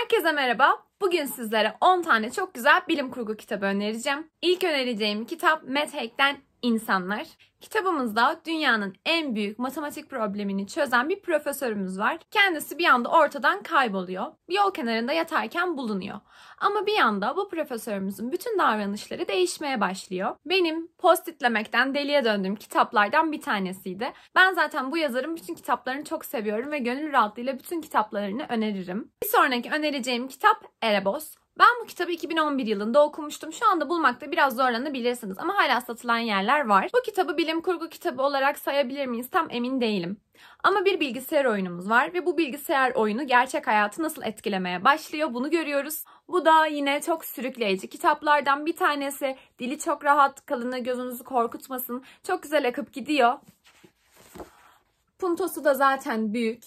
Herkese merhaba. Bugün sizlere 10 tane çok güzel bilim kurgu kitabı önereceğim. İlk önereceğim kitap Matt Haig'den insanlar. Kitabımızda dünyanın en büyük matematik problemini çözen bir profesörümüz var. Kendisi bir anda ortadan kayboluyor. Bir yol kenarında yatarken bulunuyor. Ama bir anda bu profesörümüzün bütün davranışları değişmeye başlıyor. Benim postitlemekten deliye döndüğüm kitaplardan bir tanesiydi. Ben zaten bu yazarın bütün kitaplarını çok seviyorum ve gönül rahatlığıyla bütün kitaplarını öneririm. Bir sonraki önereceğim kitap Erebos. Ben bu kitabı 2011 yılında okumuştum. Şu anda bulmakta biraz zorlanabilirsiniz ama hala satılan yerler var. Bu kitabı bilim kurgu kitabı olarak sayabilir miyiz tam emin değilim. Ama bir bilgisayar oyunumuz var ve bu bilgisayar oyunu gerçek hayatı nasıl etkilemeye başlıyor bunu görüyoruz. Bu da yine çok sürükleyici. Kitaplardan bir tanesi dili çok rahat kalını gözünüzü korkutmasın. Çok güzel akıp gidiyor. Puntosu da zaten büyük.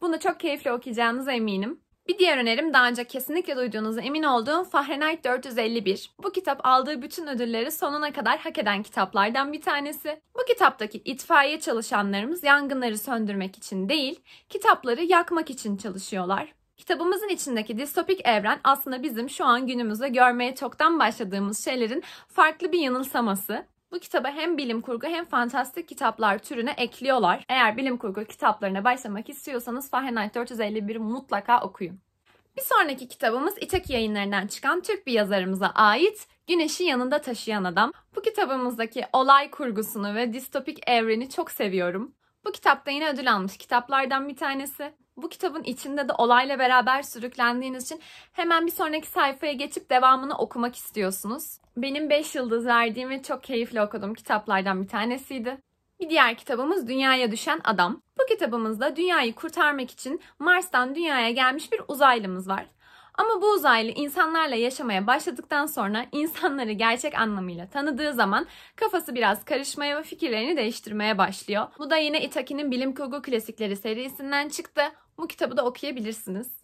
Bunu çok keyifle okuyacağınıza eminim. Bir diğer önerim daha önce kesinlikle duyduğunuza emin olduğum Fahrenheit 451. Bu kitap aldığı bütün ödülleri sonuna kadar hak eden kitaplardan bir tanesi. Bu kitaptaki itfaiye çalışanlarımız yangınları söndürmek için değil, kitapları yakmak için çalışıyorlar. Kitabımızın içindeki distopik evren aslında bizim şu an günümüzde görmeye çoktan başladığımız şeylerin farklı bir yanılsaması. Bu kitaba hem bilim kurgu hem fantastik kitaplar türüne ekliyorlar. Eğer bilim kurgu kitaplarına başlamak istiyorsanız Fahrenheit 451 mutlaka okuyun. Bir sonraki kitabımız İtek yayınlarından çıkan Türk bir yazarımıza ait Güneşi Yanında Taşıyan Adam. Bu kitabımızdaki olay kurgusunu ve distopik evreni çok seviyorum. Bu kitap da yine ödül almış kitaplardan bir tanesi. Bu kitabın içinde de olayla beraber sürüklendiğiniz için hemen bir sonraki sayfaya geçip devamını okumak istiyorsunuz. Benim 5 yıldız verdiğim ve çok keyifli okuduğum kitaplardan bir tanesiydi. Bir diğer kitabımız Dünyaya Düşen Adam. Bu kitabımızda dünyayı kurtarmak için Mars'tan dünyaya gelmiş bir uzaylımız var. Ama bu uzaylı insanlarla yaşamaya başladıktan sonra insanları gerçek anlamıyla tanıdığı zaman kafası biraz karışmaya ve fikirlerini değiştirmeye başlıyor. Bu da yine Itaki'nin bilim kurgu klasikleri serisinden çıktı. Bu kitabı da okuyabilirsiniz.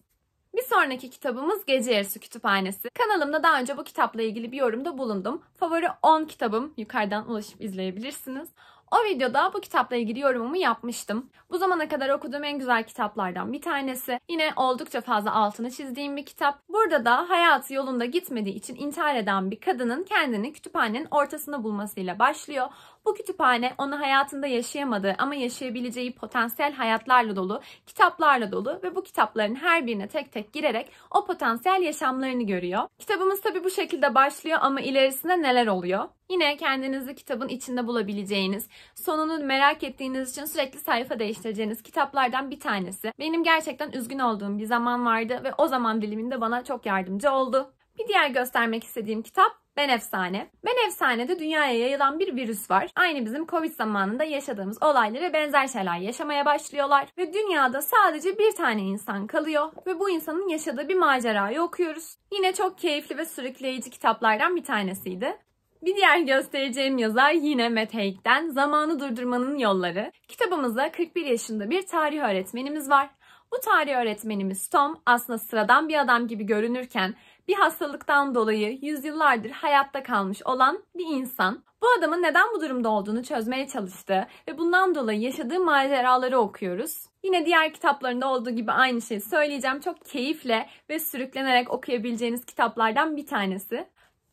Bir sonraki kitabımız Gece Yarısı Kütüphanesi. Kanalımda daha önce bu kitapla ilgili bir yorumda bulundum. Favori 10 kitabım yukarıdan ulaşıp izleyebilirsiniz. O videoda bu kitapla ilgili yorumumu yapmıştım. Bu zamana kadar okuduğum en güzel kitaplardan bir tanesi. Yine oldukça fazla altını çizdiğim bir kitap. Burada da hayatı yolunda gitmediği için intihar eden bir kadının kendini kütüphanenin ortasına bulmasıyla başlıyor. Bu kütüphane onu hayatında yaşayamadığı ama yaşayabileceği potansiyel hayatlarla dolu, kitaplarla dolu ve bu kitapların her birine tek tek girerek o potansiyel yaşamlarını görüyor. Kitabımız tabi bu şekilde başlıyor ama ilerisinde neler oluyor? Yine kendinizi kitabın içinde bulabileceğiniz, Sonunu merak ettiğiniz için sürekli sayfa değiştireceğiniz kitaplardan bir tanesi. Benim gerçekten üzgün olduğum bir zaman vardı ve o zaman diliminde bana çok yardımcı oldu. Bir diğer göstermek istediğim kitap Ben Efsane. Ben Efsane'de dünyaya yayılan bir virüs var. Aynı bizim Covid zamanında yaşadığımız olaylara benzer şeyler yaşamaya başlıyorlar. Ve dünyada sadece bir tane insan kalıyor ve bu insanın yaşadığı bir macerayı okuyoruz. Yine çok keyifli ve sürükleyici kitaplardan bir tanesiydi. Bir diğer göstereceğim yazar yine Matt Haig'den Zamanı Durdurmanın Yolları. Kitabımızda 41 yaşında bir tarih öğretmenimiz var. Bu tarih öğretmenimiz Tom aslında sıradan bir adam gibi görünürken bir hastalıktan dolayı yüzyıllardır hayatta kalmış olan bir insan. Bu adamın neden bu durumda olduğunu çözmeye çalıştı ve bundan dolayı yaşadığı maceraları okuyoruz. Yine diğer kitaplarında olduğu gibi aynı şeyi söyleyeceğim. Çok keyifle ve sürüklenerek okuyabileceğiniz kitaplardan bir tanesi.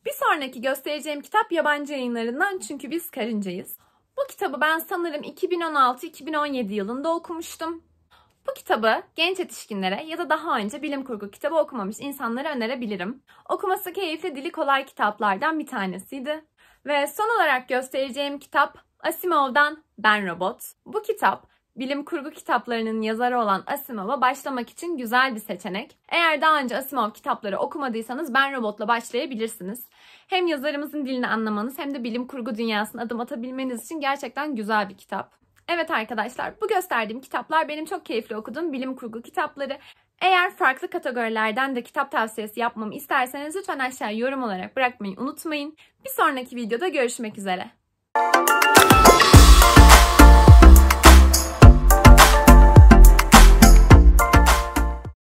Bir sonraki göstereceğim kitap yabancı yayınlarından çünkü biz karıncayız. Bu kitabı ben sanırım 2016-2017 yılında okumuştum. Bu kitabı genç yetişkinlere ya da daha önce bilim kurgu kitabı okumamış insanlara önerebilirim. Okuması keyifli, dili kolay kitaplardan bir tanesiydi. Ve son olarak göstereceğim kitap Asimov'dan Ben Robot. Bu kitap bilim kurgu kitaplarının yazarı olan Asimov'a başlamak için güzel bir seçenek. Eğer daha önce Asimov kitapları okumadıysanız Ben Robot'la başlayabilirsiniz. Hem yazarımızın dilini anlamanız hem de bilim kurgu dünyasına adım atabilmeniz için gerçekten güzel bir kitap. Evet arkadaşlar bu gösterdiğim kitaplar benim çok keyifli okuduğum bilim kurgu kitapları. Eğer farklı kategorilerden de kitap tavsiyesi yapmamı isterseniz lütfen aşağıya yorum olarak bırakmayı unutmayın. Bir sonraki videoda görüşmek üzere.